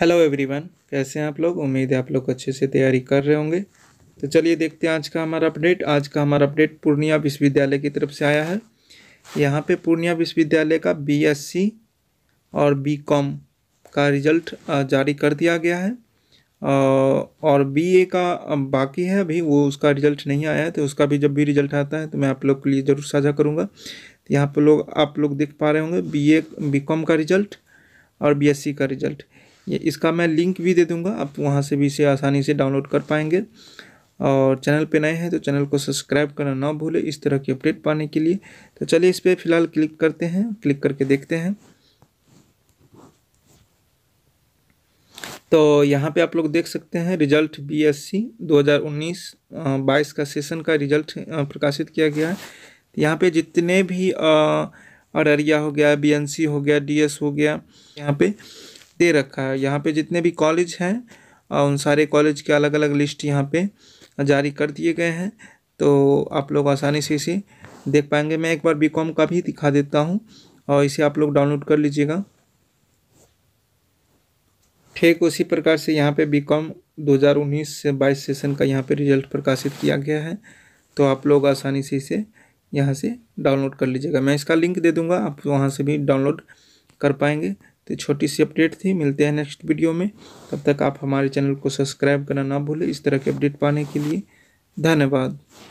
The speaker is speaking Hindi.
हेलो एवरीवन कैसे हैं आप लोग उम्मीद है आप लोग अच्छे से तैयारी कर रहे होंगे तो चलिए देखते हैं आज का हमारा अपडेट आज का हमारा अपडेट पूर्णिया विश्वविद्यालय की तरफ से आया है यहाँ पे पूर्णिया विश्वविद्यालय का बीएससी और बीकॉम का रिजल्ट जारी कर दिया गया है और बीए का बाकी है अभी वो उसका रिजल्ट नहीं आया है तो उसका भी जब भी रिजल्ट आता है तो मैं आप लोग के लिए ज़रूर साझा करूँगा यहाँ पर लोग आप लोग देख पा रहे होंगे बी ए का रिजल्ट और बी का रिजल्ट ये इसका मैं लिंक भी दे दूँगा आप वहाँ से भी इसे आसानी से डाउनलोड कर पाएंगे और चैनल पे नए हैं तो चैनल को सब्सक्राइब करना ना भूलें इस तरह की अपडेट पाने के लिए तो चलिए इस पर फिलहाल क्लिक करते हैं क्लिक करके देखते हैं तो यहाँ पे आप लोग देख सकते हैं रिजल्ट बीएससी 2019 22 का सेशन का रिजल्ट प्रकाशित किया गया है यहाँ पे जितने भी अररिया हो गया बीएनसी हो गया डीएस हो गया यहाँ पे दे रखा है यहाँ पे जितने भी कॉलेज हैं उन सारे कॉलेज के अलग अलग लिस्ट यहाँ पे जारी कर दिए गए हैं तो आप लोग आसानी से इसे देख पाएंगे मैं एक बार बी कॉम का भी दिखा देता हूँ और इसे आप लोग डाउनलोड कर लीजिएगा ठीक उसी प्रकार से यहाँ पे बी कॉम दो हज़ार उन्नीस से बाईस सेशन का यहाँ पे रिजल्ट प्रकाशित किया गया है तो आप लोग आसानी से इसे यहाँ से डाउनलोड कर लीजिएगा मैं इसका लिंक दे दूँगा आप वहाँ से भी डाउनलोड कर पाएंगे तो छोटी सी अपडेट थी मिलते हैं नेक्स्ट वीडियो में तब तक आप हमारे चैनल को सब्सक्राइब करना ना भूलें इस तरह के अपडेट पाने के लिए धन्यवाद